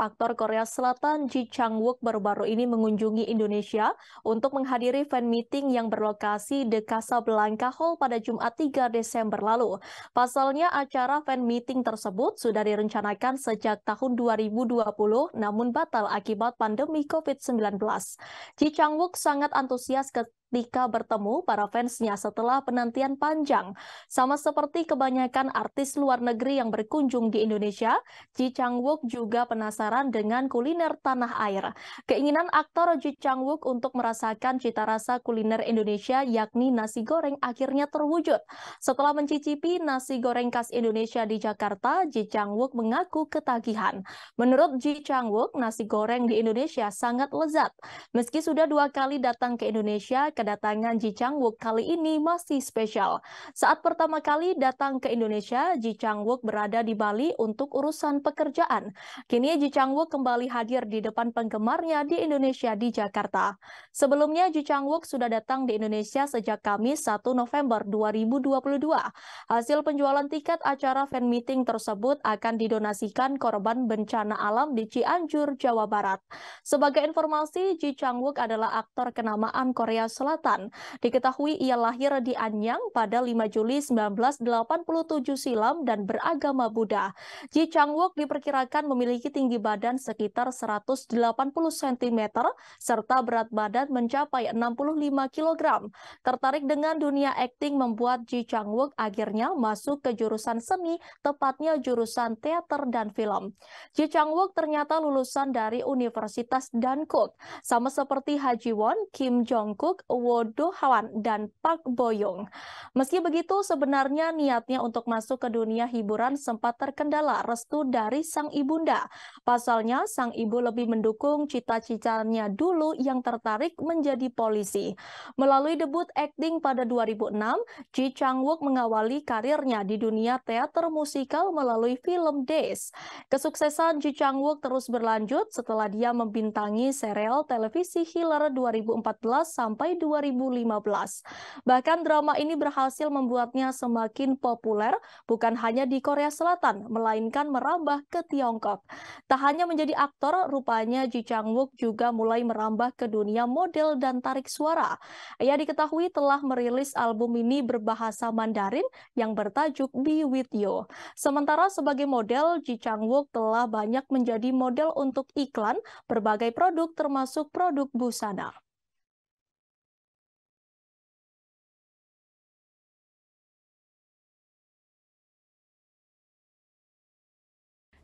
aktor Korea Selatan Ji Chang-wook baru-baru ini mengunjungi Indonesia untuk menghadiri fan meeting yang berlokasi di Casablanca Hall pada Jumat 3 Desember lalu. Pasalnya acara fan meeting tersebut sudah direncanakan sejak tahun 2020 namun batal akibat pandemi COVID-19. Ji Chang-wook sangat antusias ke ketika bertemu para fansnya setelah penantian panjang. Sama seperti kebanyakan artis luar negeri yang berkunjung di Indonesia, Ji Chang Wook juga penasaran dengan kuliner tanah air. Keinginan aktor Ji Chang Wook untuk merasakan cita rasa kuliner Indonesia yakni nasi goreng akhirnya terwujud. Setelah mencicipi nasi goreng khas Indonesia di Jakarta, Ji Chang Wook mengaku ketagihan. Menurut Ji Chang Wook, nasi goreng di Indonesia sangat lezat. Meski sudah dua kali datang ke Indonesia, kedatangan Ji Chang Wook kali ini masih spesial. Saat pertama kali datang ke Indonesia, Ji Chang Wook berada di Bali untuk urusan pekerjaan. Kini Ji Chang Wook kembali hadir di depan penggemarnya di Indonesia di Jakarta. Sebelumnya Ji Chang Wook sudah datang di Indonesia sejak Kamis 1 November 2022. Hasil penjualan tiket acara fan meeting tersebut akan didonasikan korban bencana alam di Cianjur, Jawa Barat. Sebagai informasi, Ji Chang Wook adalah aktor kenamaan Korea Selatan Selatan. Diketahui ia lahir di Anyang pada 5 Juli 1987 silam dan beragama Buddha. Ji Changwook diperkirakan memiliki tinggi badan sekitar 180 cm serta berat badan mencapai 65 kg. Tertarik dengan dunia akting membuat Ji Changwook akhirnya masuk ke jurusan seni, tepatnya jurusan teater dan film. Ji Changwook ternyata lulusan dari Universitas Dankook. Sama seperti Haji Won, Kim Jong Kook, Wodohawan dan Park Boyong. Meski begitu, sebenarnya niatnya untuk masuk ke dunia hiburan sempat terkendala restu dari sang ibunda. Pasalnya, sang ibu lebih mendukung cita-citanya dulu yang tertarik menjadi polisi. Melalui debut akting pada 2006, Ji Chang-wook mengawali karirnya di dunia teater musikal melalui film Days. Kesuksesan Ji Chang-wook terus berlanjut setelah dia membintangi serial televisi Hiller 2014 sampai 2015. 2015. Bahkan drama ini berhasil membuatnya semakin populer bukan hanya di Korea Selatan, melainkan merambah ke Tiongkok. Tak hanya menjadi aktor, rupanya Ji Chang Wook juga mulai merambah ke dunia model dan tarik suara. Ia diketahui telah merilis album ini berbahasa Mandarin yang bertajuk Be With You. Sementara sebagai model, Ji Chang Wook telah banyak menjadi model untuk iklan berbagai produk termasuk produk busana.